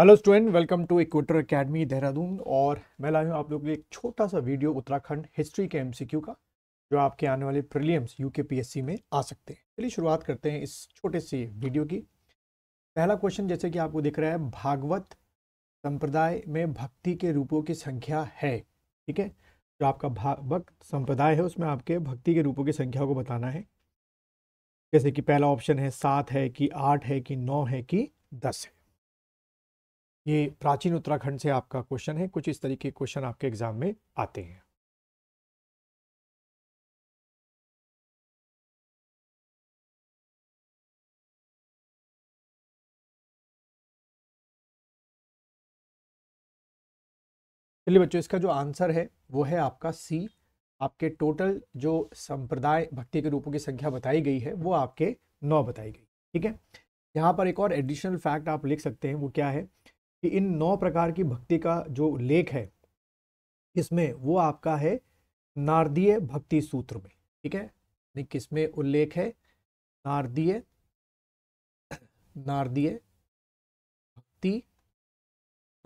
hello student welcome to Equator Academy Dehradun और मैं लाया हूँ आप लोगों के लिए एक छोटा सा वीडियो उत्तराखंड हिस्ट्री के एमसीक्यू का जो आपके आने वाले प्रीलियम्स यूके पीएससी में आ सकते हैं चलिए शुरुआत करते हैं इस छोटे से वीडियो की पहला क्वेश्चन जैसे कि आपको दिख रहा है भागवत संप्रदाय में भक्ति के रूपों की संख्या है ठीक है जो आपका भागवत संप्रदाय है उसमें आपके भक्ति के रूपों की संख्या को बताना है जैसे कि पहला ऑप्शन है सात है कि आठ है कि नौ है कि दस है ये प्राचीन उत्तराखंड से आपका क्वेश्चन है कुछ इस तरीके के क्वेश्चन आपके एग्जाम में आते हैं चलिए बच्चों इसका जो आंसर है वो है आपका सी आपके टोटल जो संप्रदाय भक्ति के रूपों की संख्या बताई गई है वो आपके नौ बताई गई ठीक है यहाँ पर एक और एडिशनल फैक्ट आप लिख सकते हैं वो क्या है कि इन नौ प्रकार की भक्ति का जो लेख है इसमें वो आपका है नारदीय भक्ति सूत्र में ठीक है यानी किसमें उल्लेख है नारदीय नारदीय भक्ति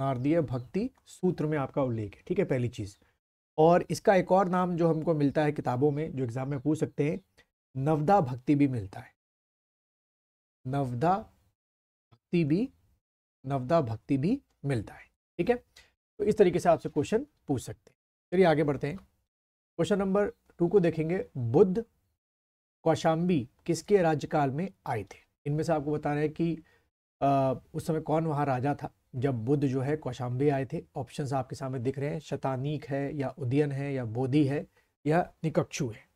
नारदीय भक्ति सूत्र में आपका उल्लेख है ठीक है पहली चीज़ और इसका एक और नाम जो हमको मिलता है किताबों में जो एग्ज़ाम में पूछ सकते हैं नवदा भक्ति भी मिलता है नवदा भक्ति भी नवदा भक्ति भी मिलता है ठीक है तो इस तरीके से आपसे क्वेश्चन पूछ सकते हैं चलिए आगे बढ़ते हैं क्वेश्चन नंबर टू को देखेंगे बुद्ध कौशाम्बी किसके राज्यकाल में आए थे इनमें से आपको बता रहे हैं कि आ, उस समय कौन वहाँ राजा था जब बुद्ध जो है कौशाम्बी आए थे ऑप्शन आपके सामने दिख रहे हैं शतानीक है या उदयन है या बोधि है या निकक्षु है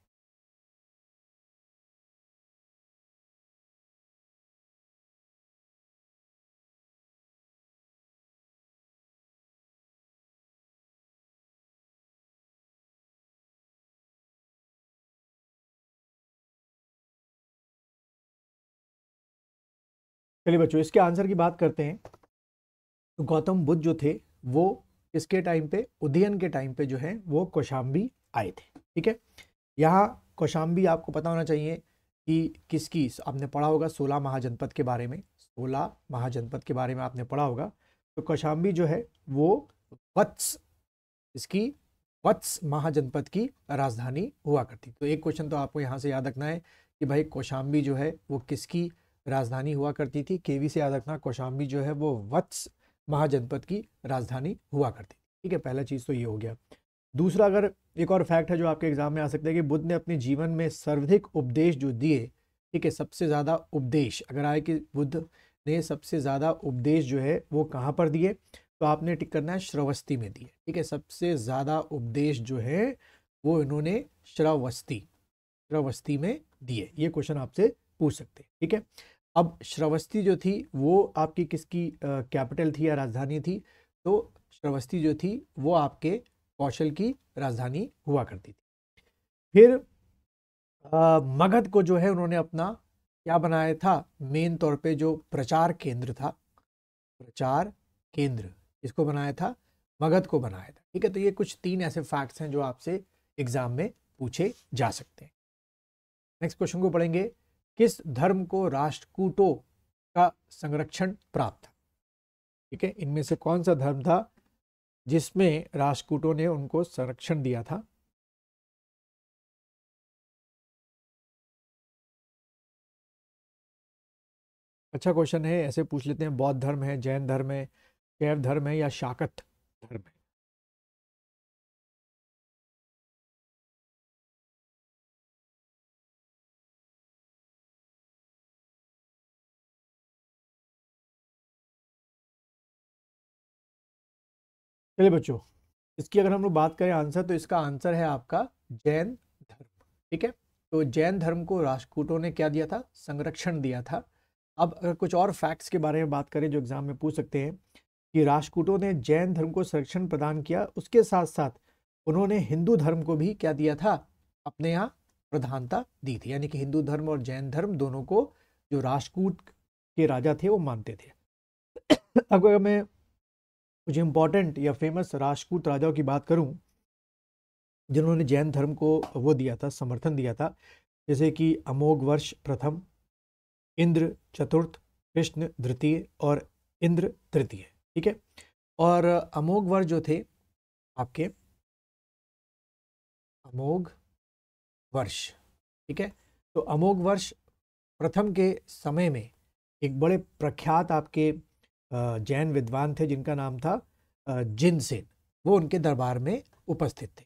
चलिए बच्चों इसके आंसर की बात करते हैं तो गौतम बुद्ध जो थे वो इसके टाइम पे उदयन के टाइम पे जो है वो कौशाम्बी आए थे ठीक है यहाँ कौशाम्बी आपको पता होना चाहिए कि किसकी आपने पढ़ा होगा सोलह महाजनपद के बारे में सोलह महाजनपद के बारे में आपने पढ़ा होगा तो कौशाम्बी जो है वो वत्स इसकी वत्स महाजनपद की राजधानी हुआ करती तो एक क्वेश्चन तो आपको यहाँ से याद रखना है कि भाई कौशाम्बी जो है वो किसकी राजधानी हुआ करती थी केवी से याद रखना कौशाम्बी जो है वो वत्स महाजनपद की राजधानी हुआ करती थी ठीक है पहला चीज़ तो ये हो गया दूसरा अगर एक और फैक्ट है जो आपके एग्जाम में आ सकता है कि बुद्ध ने अपने जीवन में सर्वाधिक उपदेश जो दिए ठीक है सबसे ज़्यादा उपदेश अगर आए कि बुद्ध ने सबसे ज़्यादा उपदेश जो है वो कहाँ पर दिए तो आपने टिक करना है श्रवस्ती में दिए ठीक है सबसे ज़्यादा उपदेश जो है वो इन्होंने श्रवस्ती श्रवस्ती में दिए ये क्वेश्चन आपसे पूछ सकते हैं ठीक है अब श्रवस्ती जो थी वो आपकी किसकी कैपिटल थी या राजधानी थी तो श्रवस्ती जो थी वो आपके कौशल की राजधानी हुआ करती थी फिर आ, मगध को जो है उन्होंने अपना क्या बनाया था मेन तौर पे जो प्रचार केंद्र था प्रचार केंद्र इसको बनाया था मगध को बनाया था ठीक है तो ये कुछ तीन ऐसे फैक्ट्स हैं जो आपसे एग्जाम में पूछे जा सकते हैं नेक्स्ट क्वेश्चन को पढ़ेंगे किस धर्म को राष्ट्रकूटों का संरक्षण प्राप्त था ठीक है इनमें से कौन सा धर्म था जिसमें राष्ट्रकूटों ने उनको संरक्षण दिया था अच्छा क्वेश्चन है ऐसे पूछ लेते हैं बौद्ध धर्म है जैन धर्म है शैव धर्म है या शाकत धर्म है चलिए बच्चों इसकी अगर हम लोग बात करें आंसर तो इसका आंसर है आपका जैन धर्म ठीक है तो जैन धर्म को राजकूटों ने क्या दिया था संरक्षण दिया था अब अगर कुछ और फैक्ट्स के बारे में बात करें जो एग्जाम में पूछ सकते हैं कि राजकूटों ने जैन धर्म को संरक्षण प्रदान किया उसके साथ साथ उन्होंने हिंदू धर्म को भी क्या दिया था अपने यहाँ प्रधानता दी थी यानी कि हिंदू धर्म और जैन धर्म दोनों को जो राजकूट के राजा थे वो मानते थे अब अगर मैं कुछ इम्पॉर्टेंट या फेमस राजपूत राजाओं की बात करूं जिन्होंने जैन धर्म को वो दिया था समर्थन दिया था जैसे कि अमोघ वर्ष प्रथम इंद्र चतुर्थ कृष्ण द्वितीय और इंद्र तृतीय ठीक है और अमोघ वर्ष जो थे आपके अमोघ वर्ष ठीक है तो अमोघ वर्ष प्रथम के समय में एक बड़े प्रख्यात आपके जैन विद्वान थे जिनका नाम था जिन सेन वो उनके दरबार में उपस्थित थे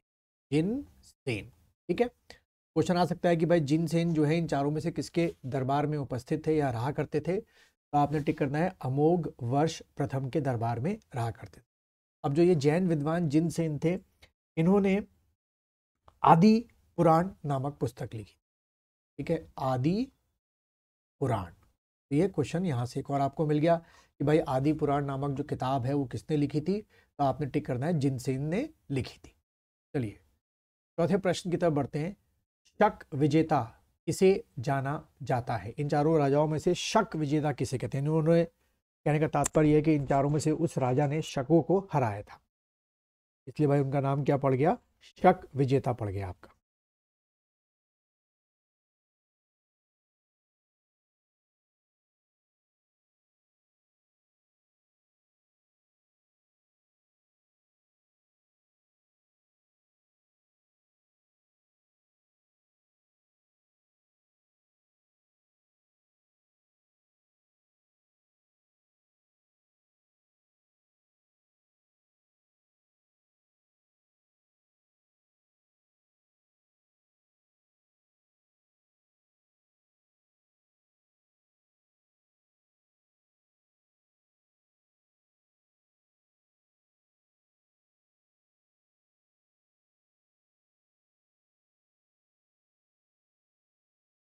जिन सेन ठीक है क्वेश्चन आ सकता है कि भाई जिन सेन जो है इन चारों में से किसके दरबार में उपस्थित थे या रहा करते थे तो आपने टिक करना है अमोघ वर्ष प्रथम के दरबार में रहा करते थे अब जो ये जैन विद्वान जिन सेन थे इन्होंने आदि पुराण नामक पुस्तक लिखी ठीक है आदि पुराण तो ये क्वेश्चन यहाँ से एक और आपको मिल गया कि भाई आदि पुराण नामक जो किताब है वो किसने लिखी थी तो आपने टिक करना है जिनसेन ने लिखी थी चलिए चौथे प्रश्न की तरफ बढ़ते हैं शक विजेता किसे जाना जाता है इन चारों राजाओं में से शक विजेता किसे कहते हैं उन्होंने कहने का तात्पर्य है कि इन चारों में से उस राजा ने शकों को हराया था इसलिए भाई उनका नाम क्या पड़ गया शक विजेता पड़ गया आपका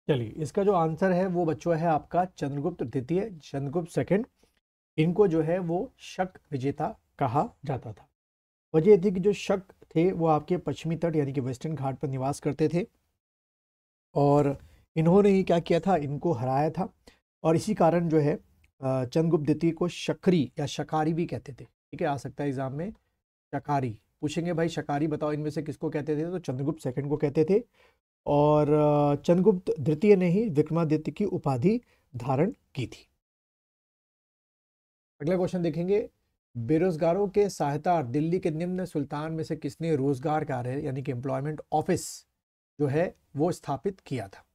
चलिए इसका जो आंसर है वो बच्चों है आपका चंद्रगुप्त द्वितीय चंद्रगुप्त सेकंड इनको जो है वो शक विजेता कहा जाता था वजह थी कि जो शक थे वो आपके पश्चिमी तट यानी कि वेस्टर्न घाट पर निवास करते थे और इन्होंने ही क्या किया था इनको हराया था और इसी कारण जो है चंद्रगुप्त द्वितीय को शकरी या शकारी भी कहते थे ठीक है आ सकता है एग्जाम में शकारी पूछेंगे भाई शकारी बताओ इनमें से किसको कहते थे तो चंद्रगुप्त सेकंड को कहते थे और चंद्रगुप्त द्वितीय ने ही विक्रमादित्य की उपाधि धारण की थी अगला क्वेश्चन देखेंगे बेरोजगारों के सहायता दिल्ली के निम्न सुल्तान में से किसने रोजगार कार्य यानी कि एम्प्लॉयमेंट ऑफिस जो है वो स्थापित किया था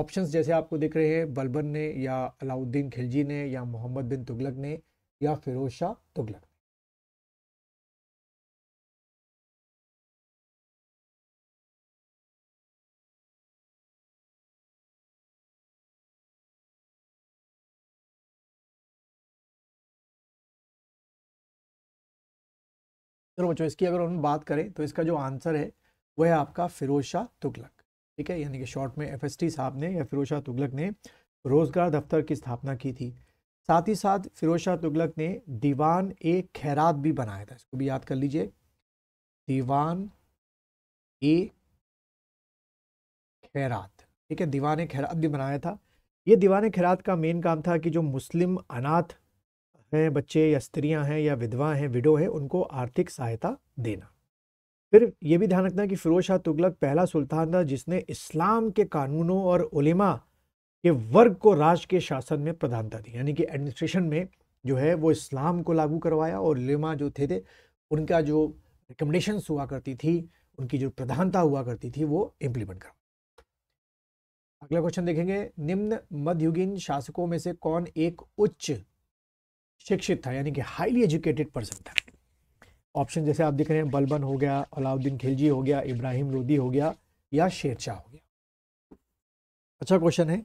ऑप्शंस जैसे आपको दिख रहे हैं बलबन ने या अलाउद्दीन खिलजी ने या मोहम्मद बिन तुगलक ने या फिरोज शाह तुगलक चलो बच्चों इसकी अगर हम बात करें तो इसका जो आंसर है वह है आपका फिरोज शाह तुगलक ठीक है यानी कि शॉर्ट में एफ साहब ने या फिरोज शाह तुगलक ने रोज़गार दफ्तर की स्थापना की थी साथ ही साथ फिरोज शाह तुगलक ने दीवान ए खैरात भी बनाया था इसको भी याद कर लीजिए दीवान ए खैरात ठीक है दीवान ए खैरात भी बनाया था ये दीवान खैरात का मेन काम था कि जो मुस्लिम अनाथ हैं बच्चे या स्त्रियां हैं या विधवा हैं विडो हैं उनको आर्थिक सहायता देना फिर ये भी ध्यान रखना कि फिरोज शाह तुगलक पहला सुल्तान था जिसने इस्लाम के कानूनों और उलिमा के वर्ग को राज के शासन में प्रधानता दी यानी कि एडमिनिस्ट्रेशन में जो है वो इस्लाम को लागू करवाया और उलिमा जो थे थे उनका जो रिकमेंडेशन हुआ करती थी उनकी जो प्रधानता हुआ करती थी वो इम्प्लीमेंट करवा अगला क्वेश्चन देखेंगे निम्न मध्ययुगीन शासकों में से कौन एक उच्च शिक्षित था यानी कि हाईली एजुकेटेड पर्सन था ऑप्शन जैसे आप देख रहे हैं बलबन हो गया अलाउद्दीन खिलजी हो गया इब्राहिम लोदी हो गया या शेरशाह हो गया अच्छा क्वेश्चन है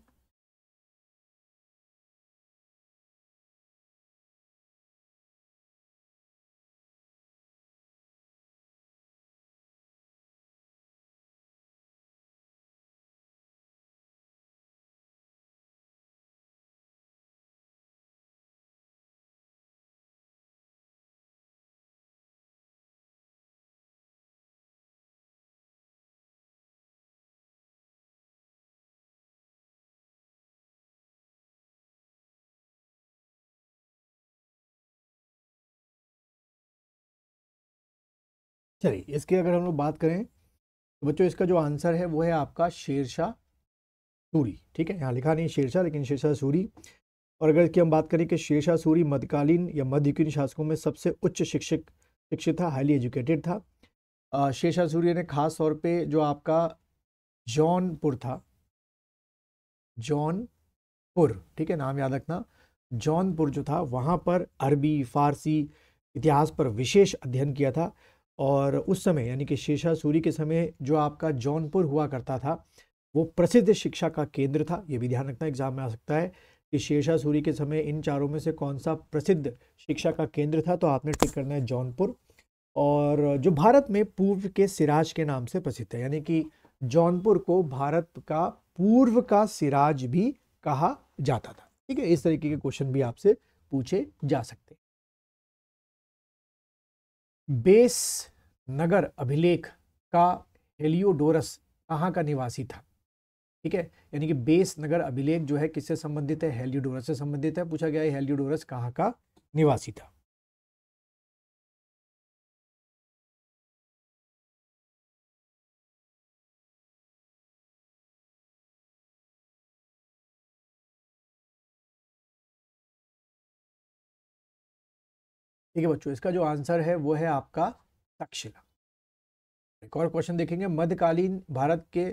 चलिए इसकी अगर हम लोग बात करें तो बच्चों इसका जो आंसर है वो है आपका शेरशाह सूरी ठीक है यहाँ लिखा नहीं शेरशाह लेकिन शेरशाह सूरी और अगर इसकी हम बात करें कि शेरशाह सूरी मध्यकालीन या मध्ययुगीन शासकों में सबसे उच्च शिक्षक शिक्षित था हाईली एजुकेटेड था शेरशाह सूरी ने खास तौर पे जो आपका जौनपुर था जौनपुर ठीक है नाम याद रखना जौनपुर जो था वहाँ पर अरबी फारसी इतिहास पर विशेष अध्ययन किया था और उस समय यानी कि शेषा सूरी के समय जो आपका जौनपुर हुआ करता था वो प्रसिद्ध शिक्षा का केंद्र था ये भी ध्यान रखना एग्जाम में आ सकता है कि शेषा सूरी के समय इन चारों में से कौन सा प्रसिद्ध शिक्षा का केंद्र था तो आपने टिक करना है जौनपुर और जो भारत में पूर्व के सिराज के नाम से प्रसिद्ध है यानी कि जौनपुर को भारत का पूर्व का सिराज भी कहा जाता था ठीक है इस तरीके के क्वेश्चन भी आपसे पूछे जा सकते हैं बेस नगर अभिलेख का हेलियोडोरस कहाँ का निवासी था ठीक है यानी कि बेस नगर अभिलेख जो है किससे संबंधित है हेलियोडोरस से संबंधित है पूछा गया है हेलियोडोरस कहाँ का निवासी था ठीक है बच्चों इसका जो आंसर है वो है आपका तक्षशिला एक और क्वेश्चन देखेंगे मध्यकालीन भारत के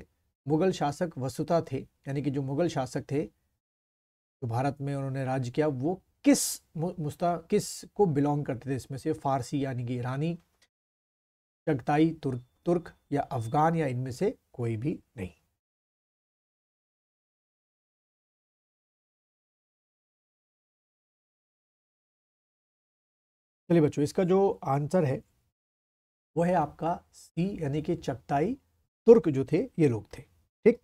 मुगल शासक वसुता थे यानी कि जो मुगल शासक थे जो भारत में उन्होंने राज किया वो किस मुस्ता किस को बिलोंग करते थे इसमें से फारसी यानी कि ईरानी चगताई तुर्क तुर्क या अफगान या इनमें से कोई भी नहीं चलिए बच्चों इसका जो आंसर है वो है आपका सी यानी कि चगताई तुर्क जो थे ये लोग थे ठीक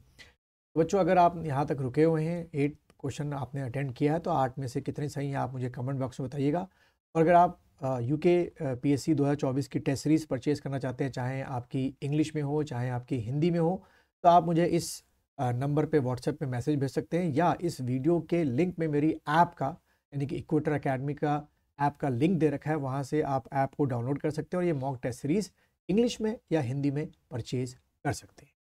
बच्चों अगर आप यहाँ तक रुके हुए हैं एट क्वेश्चन आपने अटेंड किया है तो आठ में से कितने सही हैं आप मुझे कमेंट बॉक्स में बताइएगा और अगर आप यू के पी एस सी दो हज़ार चौबीस की टेस्ट सीरीज़ परचेज़ करना चाहते हैं चाहे आपकी इंग्लिश में हो चाहे आपकी हिंदी में हो तो आप मुझे इस नंबर पे व्हाट्सएप पे मैसेज भेज सकते हैं या इस वीडियो के लिंक में मेरी ऐप का यानी कि इक्वेटर अकेडमी का ऐप का लिंक दे रखा है वहाँ से आप ऐप को डाउनलोड कर सकते हैं और ये मॉक टेस्ट सीरीज़ इंग्लिश में या हिंदी में परचेज कर सकते हैं